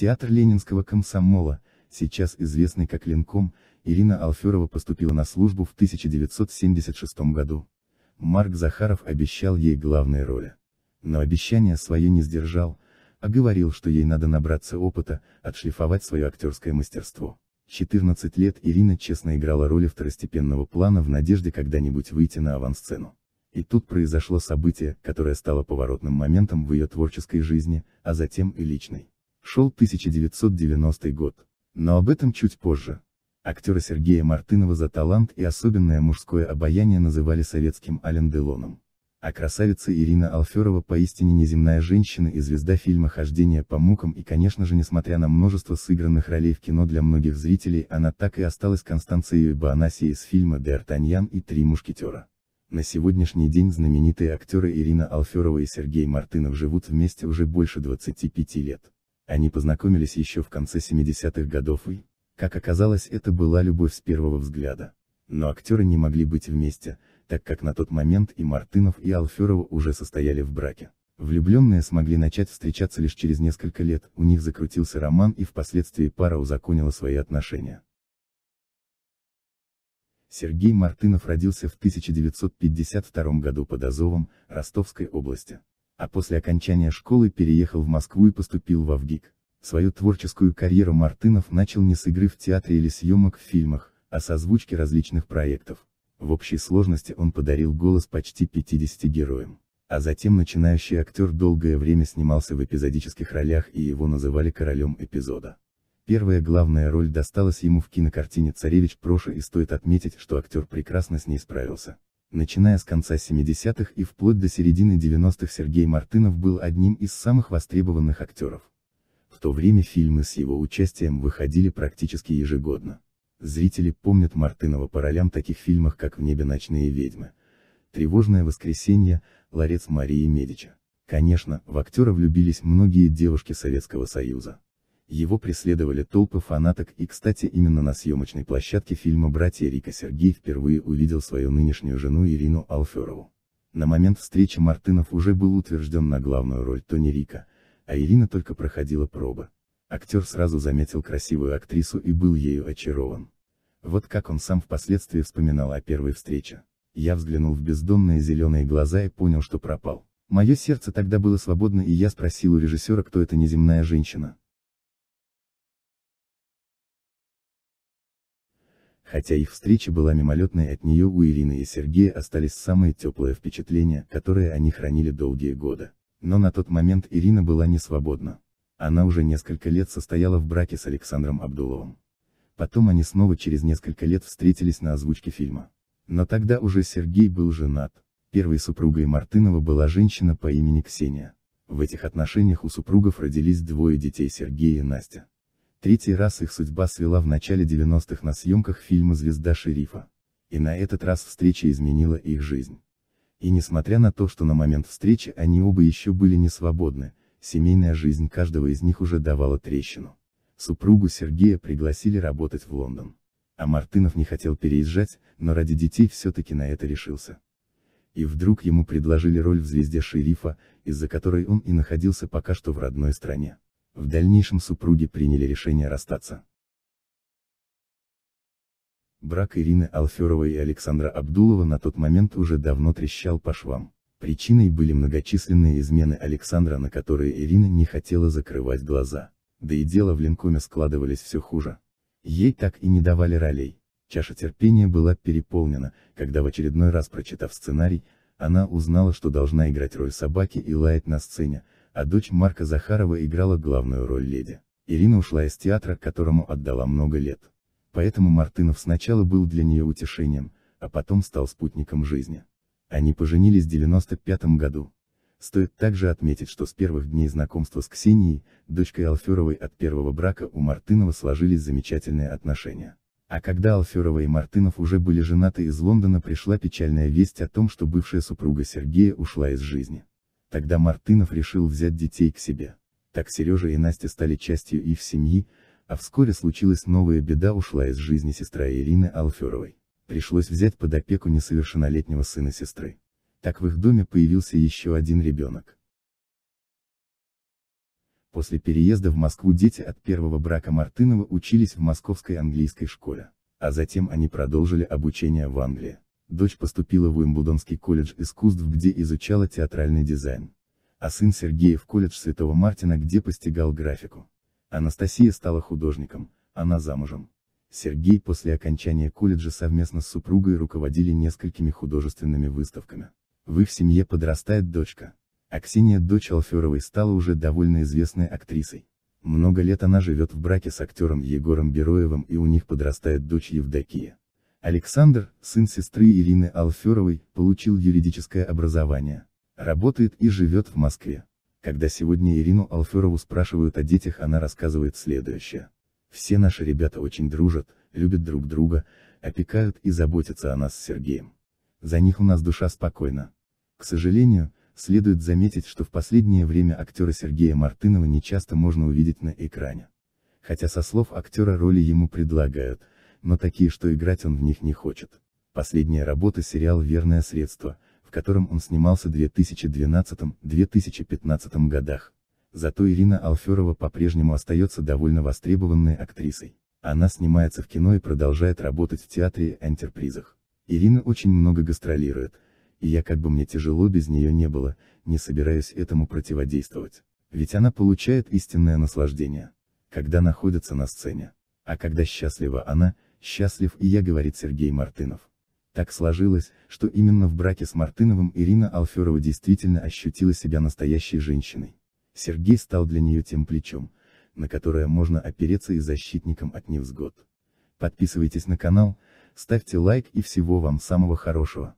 Театр Ленинского комсомола, сейчас известный как Ленком, Ирина Алферова поступила на службу в 1976 году. Марк Захаров обещал ей главные роли. Но обещание свое не сдержал, а говорил, что ей надо набраться опыта, отшлифовать свое актерское мастерство. 14 лет Ирина честно играла роли второстепенного плана в надежде когда-нибудь выйти на авансцену. И тут произошло событие, которое стало поворотным моментом в ее творческой жизни, а затем и личной шел 1990 год. Но об этом чуть позже. Актера Сергея Мартынова за талант и особенное мужское обаяние называли советским Ален Делоном. А красавица Ирина Алферова поистине неземная женщина и звезда фильма «Хождение по мукам» и конечно же несмотря на множество сыгранных ролей в кино для многих зрителей, она так и осталась Констанцией Баанасией из фильма «Д'Артаньян и три мушкетера». На сегодняшний день знаменитые актеры Ирина Алферова и Сергей Мартынов живут вместе уже больше 25 лет. Они познакомились еще в конце 70-х годов и, как оказалось, это была любовь с первого взгляда. Но актеры не могли быть вместе, так как на тот момент и Мартынов и Алферова уже состояли в браке. Влюбленные смогли начать встречаться лишь через несколько лет, у них закрутился роман и впоследствии пара узаконила свои отношения. Сергей Мартынов родился в 1952 году под Азовом, Ростовской области а после окончания школы переехал в Москву и поступил в ВГИК. Свою творческую карьеру Мартынов начал не с игры в театре или съемок в фильмах, а с озвучки различных проектов. В общей сложности он подарил голос почти 50 героям. А затем начинающий актер долгое время снимался в эпизодических ролях и его называли королем эпизода. Первая главная роль досталась ему в кинокартине «Царевич Проша» и стоит отметить, что актер прекрасно с ней справился. Начиная с конца 70-х и вплоть до середины 90-х Сергей Мартынов был одним из самых востребованных актеров. В то время фильмы с его участием выходили практически ежегодно. Зрители помнят Мартынова по ролям таких фильмах как «В небе ночные ведьмы», «Тревожное воскресенье», «Ларец Марии Медича». Конечно, в актера влюбились многие девушки Советского Союза его преследовали толпы фанаток и кстати именно на съемочной площадке фильма «Братья Рика» Сергей впервые увидел свою нынешнюю жену Ирину Алферову. На момент встречи Мартынов уже был утвержден на главную роль Тони Рика, а Ирина только проходила пробы. Актер сразу заметил красивую актрису и был ею очарован. Вот как он сам впоследствии вспоминал о первой встрече. Я взглянул в бездонные зеленые глаза и понял, что пропал. Мое сердце тогда было свободно и я спросил у режиссера, кто эта неземная женщина. Хотя их встреча была мимолетной, от нее у Ирины и Сергея остались самые теплые впечатления, которые они хранили долгие годы. Но на тот момент Ирина была не свободна. Она уже несколько лет состояла в браке с Александром Абдуловым. Потом они снова через несколько лет встретились на озвучке фильма. Но тогда уже Сергей был женат. Первой супругой Мартынова была женщина по имени Ксения. В этих отношениях у супругов родились двое детей Сергея и Настя. Третий раз их судьба свела в начале 90-х на съемках фильма «Звезда шерифа». И на этот раз встреча изменила их жизнь. И несмотря на то, что на момент встречи они оба еще были не свободны, семейная жизнь каждого из них уже давала трещину. Супругу Сергея пригласили работать в Лондон. А Мартынов не хотел переезжать, но ради детей все-таки на это решился. И вдруг ему предложили роль в «Звезде шерифа», из-за которой он и находился пока что в родной стране. В дальнейшем супруги приняли решение расстаться. Брак Ирины Алферовой и Александра Абдулова на тот момент уже давно трещал по швам. Причиной были многочисленные измены Александра, на которые Ирина не хотела закрывать глаза. Да и дело в Линкоме складывались все хуже. Ей так и не давали ролей. Чаша терпения была переполнена, когда в очередной раз прочитав сценарий, она узнала, что должна играть роль собаки и лаять на сцене, а дочь Марка Захарова играла главную роль леди. Ирина ушла из театра, которому отдала много лет. Поэтому Мартынов сначала был для нее утешением, а потом стал спутником жизни. Они поженились в 95 году. Стоит также отметить, что с первых дней знакомства с Ксенией, дочкой Алферовой от первого брака у Мартынова сложились замечательные отношения. А когда Алферова и Мартынов уже были женаты из Лондона пришла печальная весть о том, что бывшая супруга Сергея ушла из жизни. Тогда Мартынов решил взять детей к себе. Так Сережа и Настя стали частью их семьи, а вскоре случилась новая беда ушла из жизни сестра Ирины Алферовой. Пришлось взять под опеку несовершеннолетнего сына сестры. Так в их доме появился еще один ребенок. После переезда в Москву дети от первого брака Мартынова учились в московской английской школе, а затем они продолжили обучение в Англии. Дочь поступила в Уимблдонский колледж искусств, где изучала театральный дизайн. А сын Сергея в колледж Святого Мартина, где постигал графику. Анастасия стала художником, она замужем. Сергей после окончания колледжа совместно с супругой руководили несколькими художественными выставками. В их семье подрастает дочка. А Ксения, дочь Алферовой, стала уже довольно известной актрисой. Много лет она живет в браке с актером Егором Бероевым и у них подрастает дочь Евдокия. Александр, сын сестры Ирины Алферовой, получил юридическое образование. Работает и живет в Москве. Когда сегодня Ирину Алферову спрашивают о детях, она рассказывает следующее. Все наши ребята очень дружат, любят друг друга, опекают и заботятся о нас с Сергеем. За них у нас душа спокойна. К сожалению, следует заметить, что в последнее время актера Сергея Мартынова нечасто можно увидеть на экране. Хотя со слов актера роли ему предлагают, но такие, что играть он в них не хочет. Последняя работа сериал «Верное средство», в котором он снимался в 2012-2015 годах. Зато Ирина Алферова по-прежнему остается довольно востребованной актрисой. Она снимается в кино и продолжает работать в театре и энтерпризах. Ирина очень много гастролирует, и я как бы мне тяжело без нее не было, не собираюсь этому противодействовать. Ведь она получает истинное наслаждение, когда находится на сцене. А когда счастлива она, Счастлив и я, говорит Сергей Мартынов. Так сложилось, что именно в браке с Мартыновым Ирина Алферова действительно ощутила себя настоящей женщиной. Сергей стал для нее тем плечом, на которое можно опереться и защитником от невзгод. Подписывайтесь на канал, ставьте лайк и всего вам самого хорошего.